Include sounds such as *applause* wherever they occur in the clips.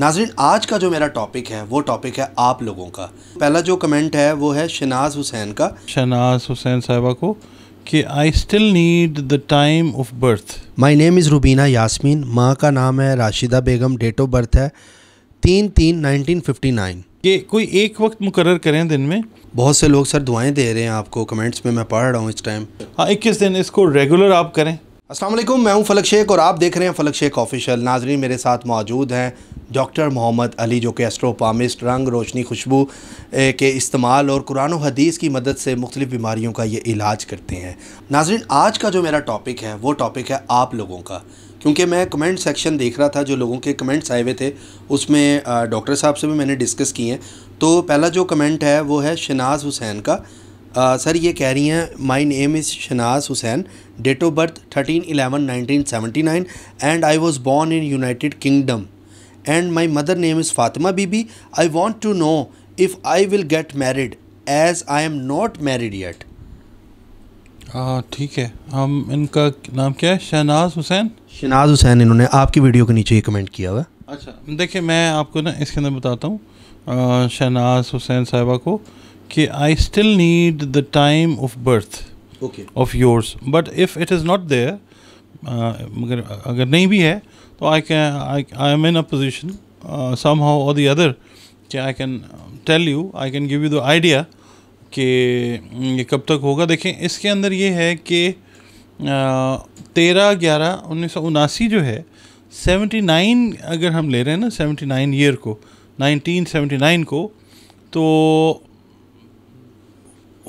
नाजरीन आज का जो मेरा टॉपिक है वो टॉपिक है आप लोगों का पहला जो कमेंट है वो है शनाज हुसैन का शनाज हुसैन साहबा को कि I still need the time of birth my name is Rubina Yasmin माँ का नाम है Rashida Begum date of birth है तीन तीन नाइनटीन फिफ्टी नाइन ये कोई एक वक्त मुकर करें दिन में बहुत से लोग सर दुआएं दे रहे हैं आपको कमेंट्स में मैं पढ़ रहा हूँ इस टाइम हाँ इक्कीस दिन इसको रेगुलर आप करें असलम मैं हूं फलक शेख और आप देख रहे हैं फलक शेख ऑफिशियल नाजरीन मेरे साथ मौजूद हैं डॉक्टर मोहम्मद अली जो कि एस्ट्रोपामिस्ट रंग रोशनी खुशबू के इस्तेमाल और कुरान हदीस की मदद से मुख्तु बीमारियों का ये इलाज करते हैं नाजरीन आज का जो मेरा टॉपिक है वो टॉपिक है आप लोगों का क्योंकि मैं कमेंट सेक्शन देख रहा था जो लोगों के कमेंट्स आए हुए थे उसमें डॉक्टर साहब से भी मैंने डिस्कस किए हैं तो पहला जो कमेंट है वो है शनाज हुसैन का सर ये कह रही हैं my name is Shahnaz Hussain date of birth thirteen eleven nineteen seventy nine and I was born in United Kingdom and my mother name is Fatima Bibi I want to know if I will get married as I am not married yet हाँ ठीक है हम इनका नाम क्या है शहनाज हुसैन शहनाज हुसैन इन्होंने आपकी वीडियो के नीचे ये कमेंट किया हुआ अच्छा देखिए मैं आपको ना इसके अंदर बताता हूँ शहनाज हुसैन साहबा को कि I still need the time of birth of yours but if it is not there मगर अगर नहीं भी है तो I can I I am in a position somehow or the other कि I can tell you I can give you the idea कि mm, ये कब तक होगा देखें इसके अंदर ये है कि uh, तेरह ग्यारह उन्नीस सौ उनासी जो है सेवेंटी नाइन अगर हम ले रहे हैं ना सेवेंटी नाइन ईयर को नाइनटीन सेवेंटी नाइन को तो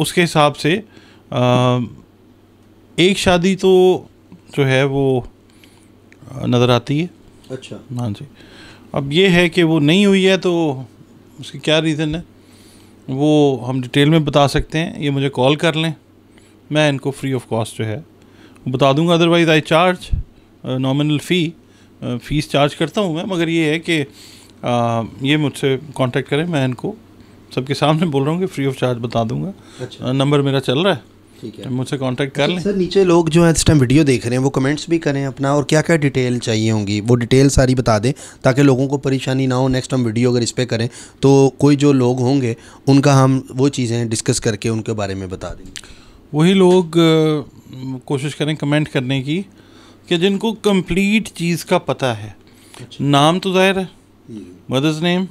उसके हिसाब से आ, एक शादी तो जो है वो नज़र आती है अच्छा हाँ जी अब ये है कि वो नहीं हुई है तो उसकी क्या रीज़न है वो हम डिटेल में बता सकते हैं ये मुझे कॉल कर लें मैं इनको फ्री ऑफ कॉस्ट जो है बता दूंगा otherwise I charge nominal fee fees charge करता हूँ मैं मगर ये है कि ये मुझसे कांटेक्ट करें मैं इनको सबके सामने बोल रहा हूँ कि फ्री ऑफ चार्ज बता दूंगा अच्छा। नंबर मेरा चल रहा है ठीक है तो मुझसे कांटेक्ट कर अच्छा, लें सर नीचे लोग जो हैं इस टाइम वीडियो देख रहे हैं वो कमेंट्स भी करें अपना और क्या क्या डिटेल चाहिए होंगी वो डिटेल सारी बता दें ताकि लोगों को परेशानी ना हो नेक्स्ट हम वीडियो अगर इस पर करें तो कोई जो लोग होंगे उनका हम वो चीज़ें डिस्कस करके उनके बारे में बता दें वही लोग कोशिश करें कमेंट करने की कि जिनको कंप्लीट चीज़ का पता है अच्छा। नाम तो ज़ाहिर है mother's name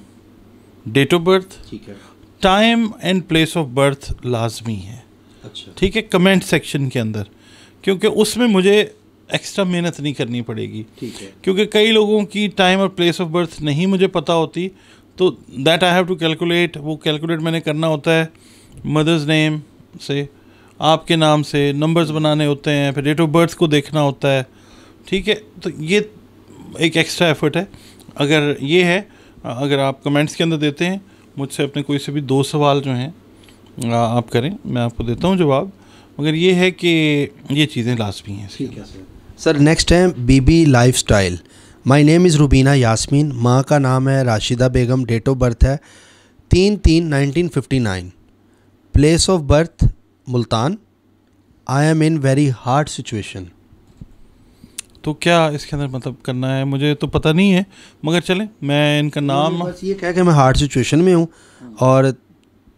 date of birth ठीक है time and place of birth लाजमी है अच्छा ठीक है कमेंट सेक्शन के अंदर क्योंकि उसमें मुझे एक्स्ट्रा मेहनत नहीं करनी पड़ेगी ठीक है क्योंकि कई लोगों की टाइम और प्लेस ऑफ बर्थ नहीं मुझे पता होती तो that I have to calculate वो कैलकुलेट मैंने करना होता है मदर्स नेम से आपके नाम से नंबर्स बनाने होते हैं फिर डेट ऑफ बर्थ को देखना होता है ठीक है तो ये एक एक्स्ट्रा एफर्ट है अगर ये है अगर आप कमेंट्स के अंदर देते हैं मुझसे अपने कोई से भी दो सवाल जो हैं आप करें मैं आपको देता हूँ जवाब मगर ये है कि ये चीज़ें लाजमी हैं ठीक है सर नेक्स्ट है Bibi lifestyle my name is Rubina Yasmin माँ का नाम है Rashida Begum date of birth है तीन तीन nineteen fifty nine place of birth Multan I am in very hard situation तो क्या इसके अंदर मतलब करना है मुझे तो पता नहीं है मगर चलें मैं इनका नाम बस ये कह के मैं हार्ड सिचुएशन में हूँ और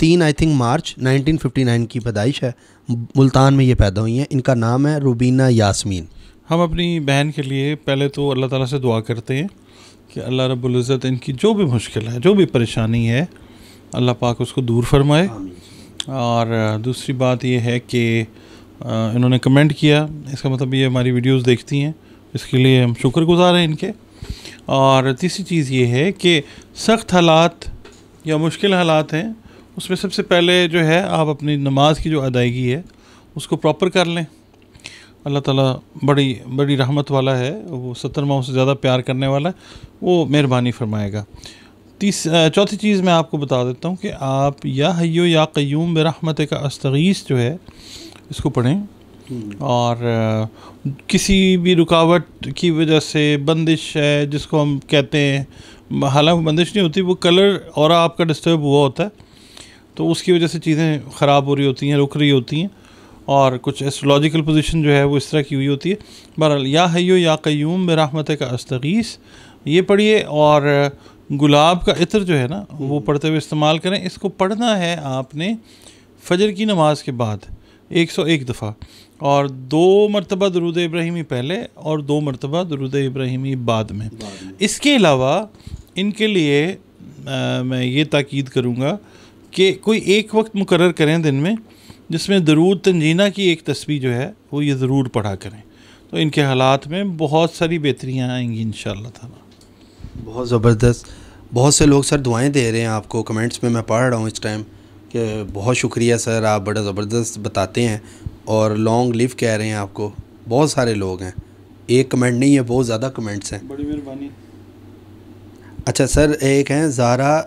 तीन आई थिंक मार्च 1959 की पैदाइश है मुल्तान में ये पैदा हुई हैं इनका नाम है रूबीना यासमीन हम अपनी बहन के लिए पहले तो अल्लाह ताला से दुआ करते हैं कि अल्लाह रबुल्ज़त इनकी जो भी मुश्किल है जो भी परेशानी है अल्लाह पाक उसको दूर फरमाए और दूसरी बात यह है कि इन्होंने कमेंट किया इसका मतलब ये हमारी वीडियोस देखती हैं इसके लिए हम शुक्रगुजार हैं इनके और तीसरी चीज़ ये है कि सख्त हालात या मुश्किल हालात हैं उसमें सबसे पहले जो है आप अपनी नमाज की जो अदायगी है उसको प्रॉपर कर लें अल्लाह ताला बड़ी बड़ी रहमत वाला है वो सत्तर माह से ज़्यादा प्यार करने वाला है वो मेहरबानी फरमाएगा तीस चौथी चीज़ मैं आपको बता देता हूँ कि आप या हयो या क्यूम बरहमत का अस्तगीस जो है इसको पढ़ें और किसी भी रुकावट की वजह से बंदिश है जिसको हम कहते हैं हालांकि बंदिश नहीं होती वो कलर और आपका डिस्टर्ब हुआ होता है तो उसकी वजह से चीज़ें ख़राब हो रही होती हैं रुक रही होती हैं और कुछ एस्ट्रोलॉजिकल पोजीशन जो है वो इस तरह की हुई होती है बहरहाल या हयो या क्यूम बरहमत का अस्तगीस ये पढ़िए और गुलाब का इतर जो है ना वो पढ़ते हुए इस्तेमाल करें इसको पढ़ना है आपने फजर की नमाज के बाद एक सौ एक दफ़ा और दो मरतबा दरुद इब्राहिमी पहले और दो मरतबा दरुद इब्राहिमी बाद में इसके अलावा इनके लिए आ, मैं ये ताक़द करूँगा कि कोई एक वक्त मुकर करें दिन में जिसमें दरूद तंजीना की एक तस्वीर जो है वो ये ज़रूर पढ़ा करें तो इनके हालात में बहुत सारी बेहतरियाँ आएंगी इन शाह बहुत ज़बरदस्त बहुत से लोग सर दुआएं दे रहे हैं आपको कमेंट्स में मैं पढ़ रहा हूँ इस टाइम कि बहुत शुक्रिया सर आप बड़ा ज़बरदस्त बताते हैं और लॉन्ग लिव कह रहे हैं आपको बहुत सारे लोग हैं एक कमेंट नहीं है बहुत ज़्यादा कमेंट्स हैं बड़ी मेहरबानी अच्छा सर एक हैं जारा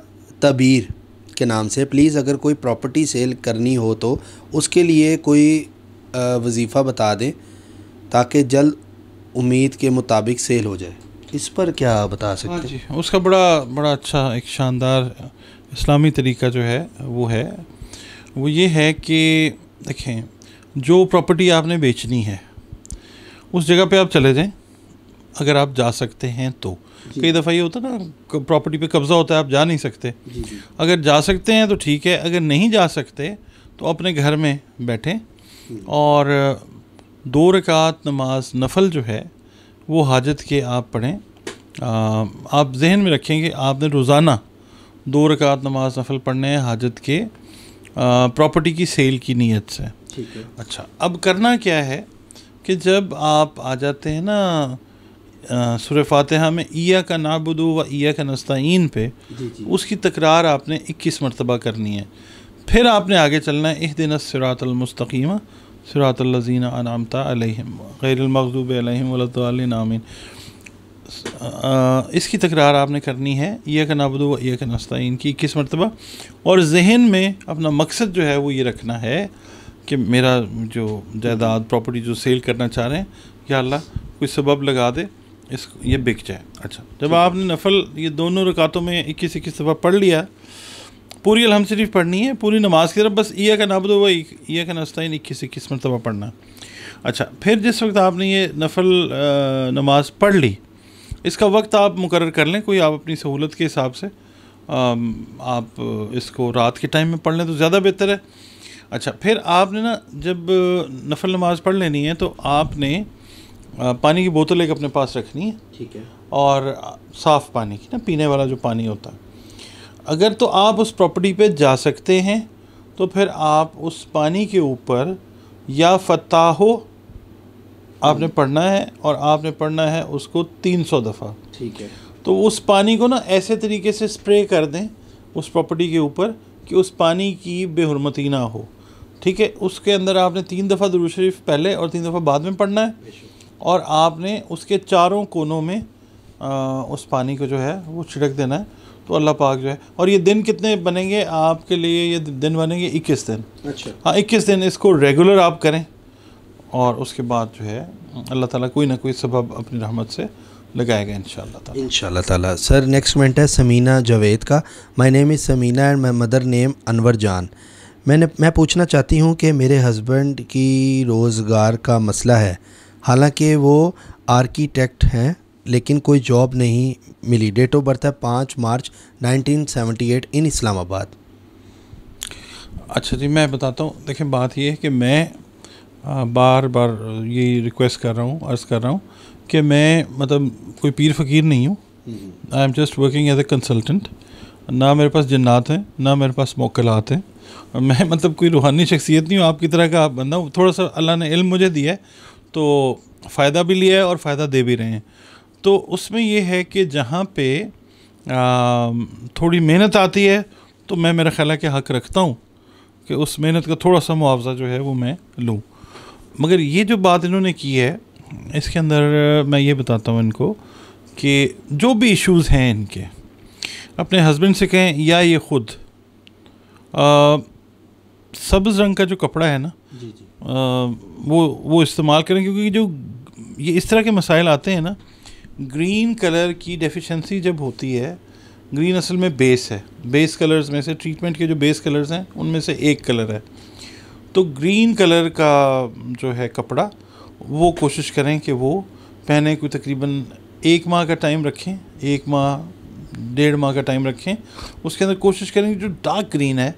तबीर के नाम से प्लीज़ अगर कोई प्रॉपर्टी सेल करनी हो तो उसके लिए कोई वजीफ़ा बता दें ताकि जल्द उम्मीद के मुताबिक सेल हो जाए इस पर क्या बता सकते हाँ हैं जी उसका बड़ा बड़ा अच्छा एक शानदार इस्लामी तरीका जो है वो है वो ये है कि देखें जो प्रॉपर्टी आपने बेचनी है उस जगह पे आप चले जाएं अगर आप जा सकते हैं तो कई दफ़ा ये होता है ना प्रॉपर्टी पे कब्ज़ा होता है आप जा नहीं सकते जी जी। अगर जा सकते हैं तो ठीक है अगर नहीं जा सकते तो अपने घर में बैठें और दो रकात नमाज नफल जो है वो हाजत के आप पढ़ें आप जहन में रखें कि आपने रोज़ाना दो रकात नमाज नफल पढ़ने हैं हाजत के प्रॉपर्टी की सेल की नीयत से ठीक है अच्छा अब करना क्या है कि जब आप आ जाते हैं ना सुर फातहा में ईया का नाबुदो व ईया का नस्ताइन पे उसकी तकरार आपने 21 मरतबा करनी है फिर आपने आगे चलना है एह दिन सरातलमस्तकीम सिरातलजीन अनामता अलहम नामिन इसकी तकरार आपने करनी है ईया का नाबुदो व ईया का नस्ताइन की इक्कीस मरतबा और जहन में अपना मकसद जो है वो ये रखना है कि मेरा जो जायदाद प्रॉपर्टी जो सेल करना चाह रहे हैं या अल्लाह कोई सबब लगा दे इस ये बिक जाए अच्छा जब आपने नफल ये दोनों रकातों में इक्कीस इक्कीस दफ़ा पढ़ लिया पूरी अलहम शरीफ पढ़नी है पूरी नमाज की तरफ बस ईया का नाबद हुआ ईया का नस्ताइन इक्कीस इक्कीस मरतबा पढ़ना अच्छा फिर जिस वक्त आपने ये नफल नमाज पढ़ ली इसका वक्त आप मुकर कर लें कोई आप अपनी सहूलत के हिसाब से आप इसको रात के टाइम में पढ़ लें तो ज़्यादा बेहतर है अच्छा फिर आपने ना जब नफल नमाज पढ़ लेनी है तो आपने पानी की बोतल एक अपने पास रखनी है ठीक है और साफ़ पानी की ना पीने वाला जो पानी होता है अगर तो आप उस प्रॉपर्टी पे जा सकते हैं तो फिर आप उस पानी के ऊपर या फता हो आपने पढ़ना है और आपने पढ़ना है उसको तीन सौ दफ़ा ठीक है तो उस पानी को ना ऐसे तरीके से स्प्रे कर दें उस प्रॉपर्टी के ऊपर कि उस पानी की बेहरमती ना हो ठीक है उसके अंदर आपने तीन दफ़ा दुरुद शरीफ पहले और तीन दफ़ा बाद में पढ़ना है और आपने उसके चारों कोनों में आ, उस पानी को जो है वो छिड़क देना है तो अल्लाह पाक जो है और ये दिन कितने बनेंगे आपके लिए ये दिन बनेंगे इक्कीस दिन अच्छा हाँ इक्कीस दिन इसको रेगुलर आप करें और उसके बाद जो है अल्लाह ताला कोई ना कोई सबब अपनी रहमत से लगाएगा इन ताला इन ताला सर नेक्स्ट मिनट है समीना जावेद का my name is Samina and my mother name Anwar Jan मैंने मैं पूछना चाहती हूँ कि मेरे हस्बैंड की रोज़गार का मसला है हालांकि वो आर्किटेक्ट हैं लेकिन कोई जॉब नहीं मिली डेट ऑफ बर्थ है पाँच मार्च 1978 इन इस्लामाबाद अच्छा जी मैं बताता हूँ देखिए बात यह है कि मैं बार बार ये रिक्वेस्ट कर रहा हूँ अर्ज़ कर रहा हूँ कि मैं मतलब कोई पीर फकीर नहीं हूँ I am just working as a consultant ना मेरे पास जन्नात हैं ना मेरे पास मोकलात हैं मैं *laughs* मतलब कोई रूहानी शख्सियत नहीं हूँ आपकी तरह का आप बंदा हूँ थोड़ा सा अल्लाह ने इल्म मुझे दिया है तो फ़ायदा भी लिया है और फ़ायदा दे भी रहे हैं तो उसमें यह है कि जहाँ पे थोड़ी मेहनत आती है तो मैं मेरा ख्याल है कि हक रखता हूँ कि उस मेहनत का थोड़ा सा मुआवजा जो है वो मैं लूँ मगर ये जो बात इन्होंने की है इसके अंदर मैं ये बताता हूँ इनको कि जो भी इश्यूज़ हैं इनके अपने हस्बैंड से कहें या ये ख़ुद सब्ज़ रंग का जो कपड़ा है ना जी जी आ, वो वो इस्तेमाल करें क्योंकि जो ये इस तरह के मसाइल आते हैं ना ग्रीन कलर की डेफिशिएंसी जब होती है ग्रीन असल में बेस है बेस कलर्स में से ट्रीटमेंट के जो बेस कलर्स हैं उनमें से एक कलर है तो ग्रीन कलर का जो है कपड़ा वो कोशिश करें कि वो पहने को तकरीबन एक माह का टाइम रखें एक माह डेढ़ माह का टाइम रखें उसके अंदर कोशिश करें कि जो डार्क ग्रीन है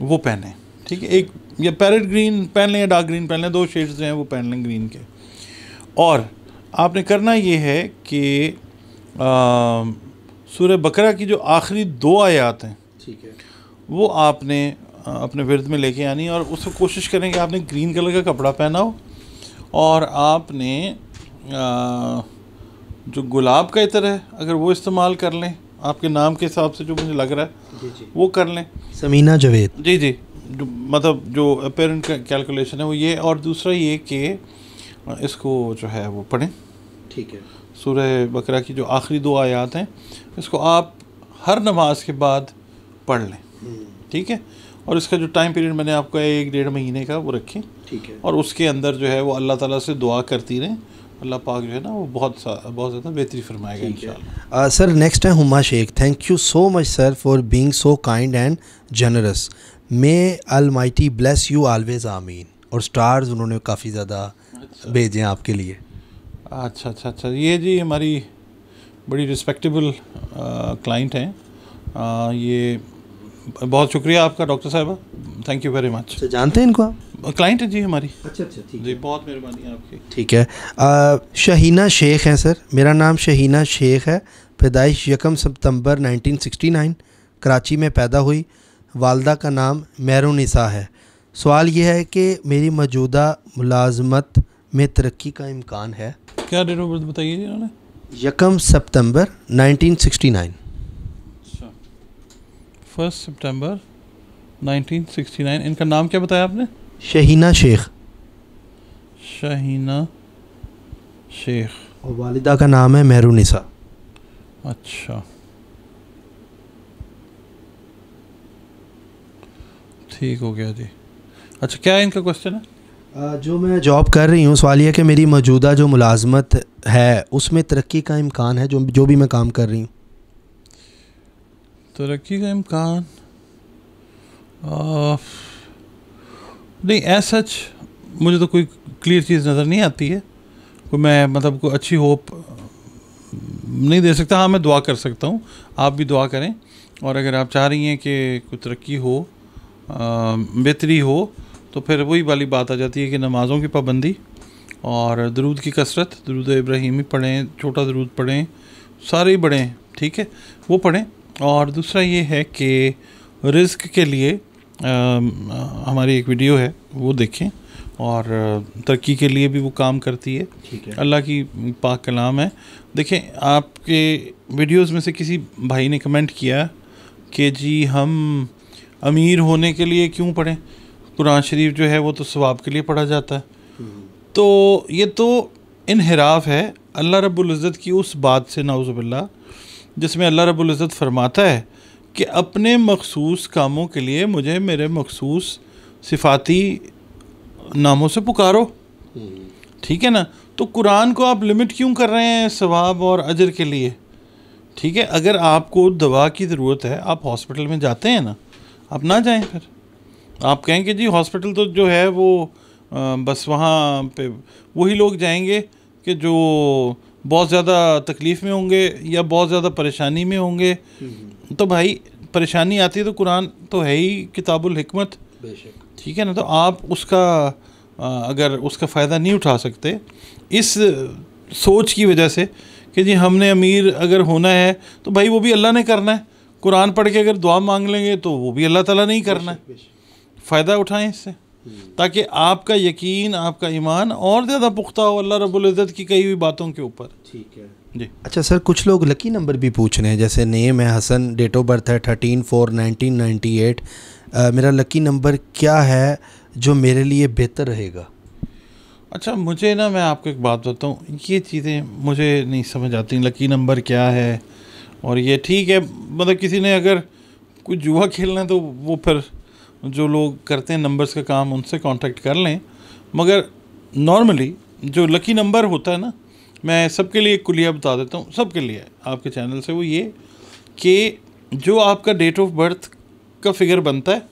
वो पहने ठीक है एक या पैरट ग्रीन पहन लें या डार्क ग्रीन पहन लें दो शेड्स जो हैं वो पहन लें ग्रीन के और आपने करना ये है कि सूर्य बकरा की जो आखिरी दो आयात हैं ठीक है वो आपने अपने विरद में लेके आनी और उसको कोशिश करें कि आपने ग्रीन कलर का कपड़ा पहना हो और आपने आ, जो गुलाब का इतर है अगर वो इस्तेमाल कर लें आपके नाम के हिसाब से जो मुझे लग रहा है जी जी वो कर लें समीना जवेद जी जी जो मतलब जो अपेरेंट कैलकुलेशन है वो ये और दूसरा ये कि इसको जो है वो पढ़ें ठीक है सूर्य बकरा की जो आखिरी दो आयात हैं इसको आप हर नमाज के बाद पढ़ लें हम्म। ठीक है और इसका जो टाइम पीरियड मैंने आपको एक डेढ़ महीने का वो रखें ठीक है और उसके अंदर जो है वो अल्लाह ताला से दुआ करती रहें अल्लाह पाक जो है ना वो बहुत बहुत ज़्यादा बेहतरी फरमाएगा इन सर नेक्स्ट है Huma Shaikh thank you so much sir for being so kind and generous may Almighty bless you always आमीन और स्टार्स उन्होंने काफ़ी ज़्यादा अच्छा। भेजे हैं आपके लिए अच्छा अच्छा अच्छा ये जी हमारी बड़ी रिस्पेक्टेबल क्लाइंट हैं ये बहुत शुक्रिया आपका डॉक्टर साहब थैंक यू वेरी मच जानते हैं इनको आप क्लाइंट है जी हमारी अच्छा अच्छा ठीक जी बहुत मेहरबानी आपकी ठीक है आ, शहीना शेख हैं सर मेरा नाम शहीना शेख है पैदाइश यकम सितंबर 1969 कराची में पैदा हुई वालदा का नाम मैरूनिसा है सवाल यह है कि मेरी मौजूदा मुलाजमत में तरक्की का इम्कान है क्या डेट ऑफ बर्थ बताइए इन्होंने यकम सितंबर 1969 फर्स्ट सितंबर 1969 इनका नाम क्या बताया आपने शहीना शेख शहीना शेख और वालिदा का नाम है मेहरूनिसा अच्छा ठीक हो गया जी अच्छा क्या इनका क्वेश्चन है जो मैं जॉब कर रही हूँ सवाल यह कि मेरी मौजूदा जो मुलाजमत है उसमें तरक्की का इम्कान है जो जो भी मैं काम कर रही हूँ तरक्की तो का इम्कान नहीं एज सच मुझे तो कोई क्लियर चीज़ नज़र नहीं आती है कोई मैं मतलब कोई अच्छी होप नहीं दे सकता हाँ मैं दुआ कर सकता हूँ आप भी दुआ करें और अगर आप चाह रही हैं कि कोई तरक्की हो बेहतरी हो तो फिर वही वाली बात आ जाती है कि नमाज़ों की पाबंदी और दरूद की कसरत दरूद इब्राहिमी पढ़ें छोटा दरूद पढ़ें सारे ही पढ़ें ठीक है वो पढ़ें और दूसरा ये है कि रिस्क के लिए आ, हमारी एक वीडियो है वो देखें और तरक्की के लिए भी वो काम करती है, है। अल्लाह की पाक कलाम है देखें आपके वीडियोस में से किसी भाई ने कमेंट किया कि जी हम अमीर होने के लिए क्यों पढ़ें कुरान शरीफ जो है वो तो स्वाब के लिए पढ़ा जाता है हम्म। तो ये तो इनहराफ है अल्लाह रब्बुल इज़्ज़त की उस बात से नाउज़बिल्ला जिसमें अल्लाह रबुल्ज़त फरमाता है कि अपने मखसूस कामों के लिए मुझे मेरे मखसूस सिफाती नामों से पुकारो ठीक है ना तो कुरान को आप लिमिट क्यों कर रहे हैं सवाब और अजर के लिए ठीक है अगर आपको दवा की ज़रूरत है आप हॉस्पिटल में जाते हैं ना आप ना जाएं फिर आप कहें कि जी हॉस्पिटल तो जो है वो आ, बस वहाँ पे वही लोग जाएंगे कि जो बहुत ज़्यादा तकलीफ़ में होंगे या बहुत ज़्यादा परेशानी में होंगे हम्म। तो भाई परेशानी आती है तो कुरान तो है ही किताबुल हिकमत ठीक है ना तो आप उसका अगर उसका फ़ायदा नहीं उठा सकते इस सोच की वजह से कि जी हमने अमीर अगर होना है तो भाई वो भी अल्लाह ने करना है कुरान पढ़ के अगर दुआ मांग लेंगे तो वो भी अल्लाह ताला ने ही करना है फ़ायदा उठाएं इससे ताकि आपका यकीन आपका ईमान और ज़्यादा पुख्ता हो अल्लाह रबुल्ज़त की कई हुई बातों के ऊपर ठीक है जी अच्छा सर कुछ लोग लकी नंबर भी पूछ रहे हैं जैसे नेम है हसन डेट ऑफ बर्थ है thirteen four nineteen ninety eight मेरा लकी नंबर क्या है जो मेरे लिए बेहतर रहेगा अच्छा मुझे ना मैं आपको एक बात बताता हूँ ये चीज़ें मुझे नहीं समझ आती लकी नंबर क्या है और ये ठीक है मतलब किसी ने अगर कुछ जुआ खेलना है तो वो फिर जो लोग करते हैं नंबर्स का काम उनसे कांटेक्ट कर लें मगर नॉर्मली जो लकी नंबर होता है ना मैं सबके लिए एक कुलिया बता देता हूँ सबके लिए आपके चैनल से वो ये कि जो आपका डेट ऑफ बर्थ का फिगर बनता है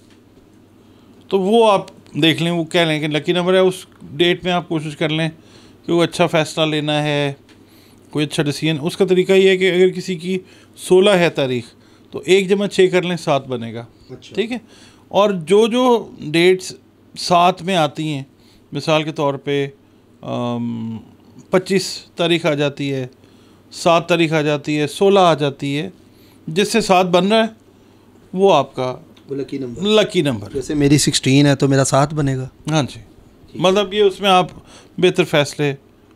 तो वो आप देख लें वो कह लें कि लकी नंबर है उस डेट में आप कोशिश कर लें कि वो अच्छा फ़ैसला लेना है कोई अच्छा डिसीजन उसका तरीका ये है कि अगर किसी की सोलह है तारीख तो एक जमा छः कर लें सात बनेगा अच्छा। ठीक है और जो जो डेट्स साथ में आती हैं मिसाल के तौर पे पच्चीस तारीख आ जाती है सात तारीख आ जाती है सोलह आ जाती है जिससे सात बन रहा है वो आपका लकी नंबर लकी नंबर जैसे मेरी सिक्सटीन है तो मेरा सात बनेगा हाँ जी मतलब ये उसमें आप बेहतर फैसले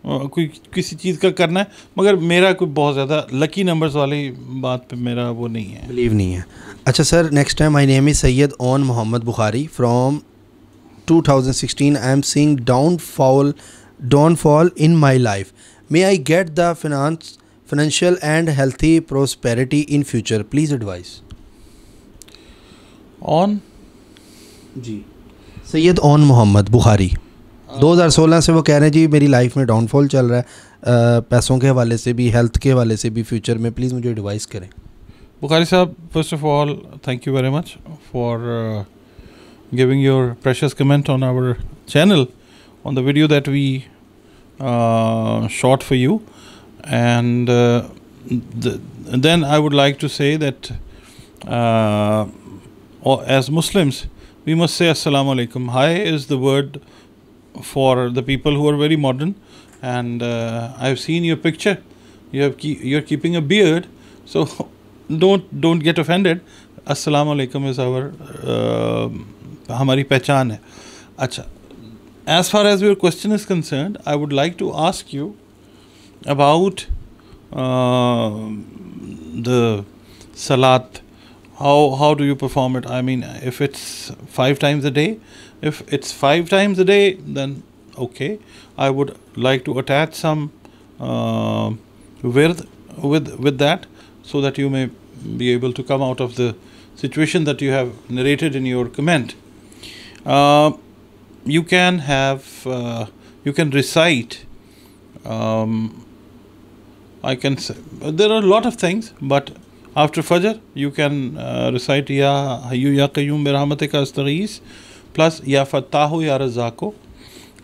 कोई किसी चीज़ का करना है मगर मेरा कोई बहुत ज़्यादा लकी नंबर्स वाली बात पे मेरा वो नहीं है बिलीव नहीं है अच्छा sir next time I name is Syed Aun Mohammad Bukhari from 2016 I am seeing don't fall in my life may I get the finance financial and healthy prosperity in future please advise on ji Syed Aun Mohammad Bukhari 2016 से वो कह रहे हैं जी मेरी लाइफ में डाउनफॉल चल रहा है आ, पैसों के हवाले से भी हेल्थ के हवाले से भी फ्यूचर में प्लीज़ मुझे एडवाइस करें Bukhari Sahab first of all thank you very much for giving your precious comment on our channel on the video that we shot for you and then I would like to say that as Muslims we must say say hi is the word for the people who are very modern. And uh, I've seen your picture. You have you're keeping a beard, so *laughs* don't don't get offended. Assalamu alaikum is our uh, hamari hai. Acha. As far as your question is concerned, I would like to ask you about uh, the salat how how do you perform it i mean if it's five times a day if it's five times a day then okay i would like to attach some uh, with with with that so that you may be able to come out of the situation that you have narrated in your comment uh, you can have uh, you can recite um, i can say there are a lot of things but After Fajr, you can uh, recite Ya Hayyu Ya Qayyum Birahmatika Astaghis plus Ya Fattahu Ya Razako.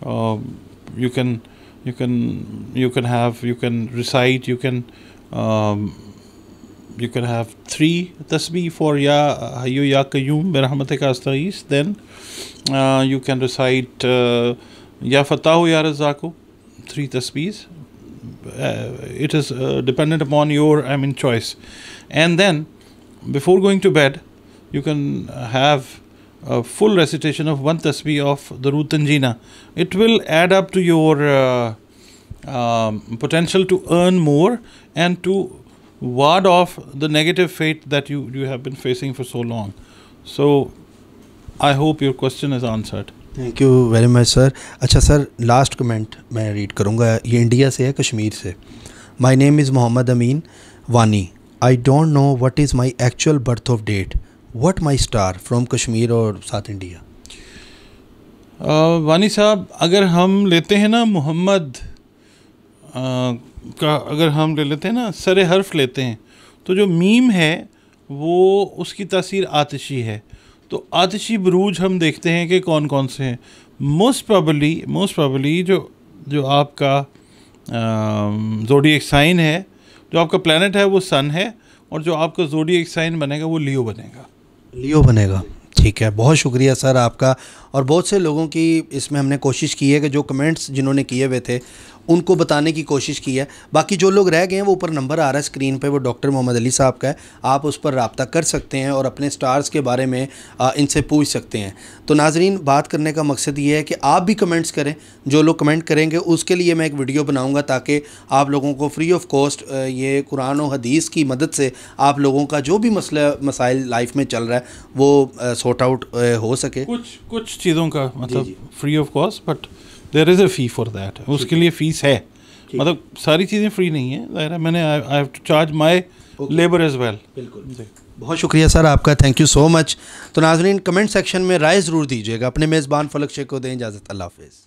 Uh, you can you can you can have you can recite you can um, you can have three tasbih for Ya Hayyu Ya Qayyum Birahmatika Astaghis. Then uh, you can recite Ya Fattahu Ya Razako, three tasbihs. Uh, it is uh, dependent upon your I mean choice. And then before going to bed, you can have a full recitation of one tasbih of the Root Tanjina. It will add up to your uh, um, potential to earn more and to ward off the negative fate that you, you have been facing for so long. So, I hope your question is answered. Thank you very much sir अच्छा sir last comment मैं read करूँगा ये India से है कश्मीर से my name is Mohammad Amin Wani I don't know what is my actual birth of date what my star from Kashmir और south India वानी साहब अगर हम लेते हैं ना मोहम्मद का अगर हम ले लेते हैं ना सरे हर्फ लेते हैं तो जो मीम है वो उसकी तासीर आतिशी है तो आतिशी बरूज हम देखते हैं कि कौन कौन से हैं मोस्ट प्रॉबली मोस्ट प्रॉबली जो जो आपका जोडी एक साइन है जो आपका प्लानट है वो सन है और जो आपका जोडी एक साइन बनेगा वो लियो बनेगा लियो बनेगा ठीक है बहुत शुक्रिया सर आपका और बहुत से लोगों की इसमें हमने कोशिश की है कि जो कमेंट्स जिन्होंने किए हुए थे उनको बताने की कोशिश की है बाकी जो लोग रह गए हैं वो ऊपर नंबर आ रहा है स्क्रीन पे वो डॉक्टर मोहम्मद अली साहब का है आप उस पर रबता कर सकते हैं और अपने स्टार्स के बारे में इनसे पूछ सकते हैं तो नाजरीन बात करने का मकसद ये है कि आप भी कमेंट्स करें जो लोग कमेंट करेंगे उसके लिए मैं एक वीडियो बनाऊँगा ताकि आप लोगों को फ्री ऑफ कॉस्ट ये कुरान और हदीस की मदद से आप लोगों का जो भी मसला मसाइल लाइफ में चल रहा है वो सॉर्ट आउट हो सके कुछ कुछ चीज़ों का मतलब free of cost but there is a fee for that उसके लिए फ़ीस है मतलब सारी चीज़ें फ्री नहीं है ज़ाहिर है मैंने I have to charge my labour as well बिल्कुल बहुत शुक्रिया सर आपका थैंक यू सो मच तो नाजरीन कमेंट सेक्शन में राय ज़रूर दीजिएगा अपने मेज़बान फलक शेख को दें इजाज़त अल्लाह हाफिज़